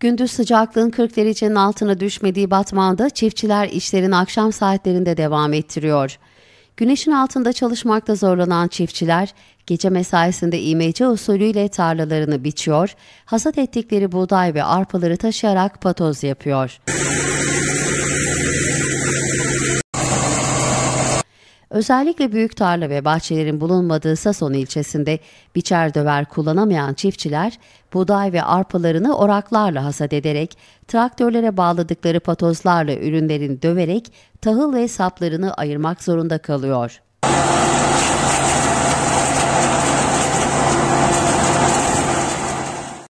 Gündüz sıcaklığın 40 derecenin altına düşmediği Batman'da çiftçiler işlerin akşam saatlerinde devam ettiriyor. Güneşin altında çalışmakta zorlanan çiftçiler gece mesaisinde imece usulüyle tarlalarını biçiyor, hasat ettikleri buğday ve arpaları taşıyarak patoz yapıyor. Özellikle büyük tarla ve bahçelerin bulunmadığı Sason ilçesinde biçer döver kullanamayan çiftçiler buğday ve arpalarını oraklarla hasat ederek, traktörlere bağladıkları patozlarla ürünlerini döverek tahıl ve saplarını ayırmak zorunda kalıyor.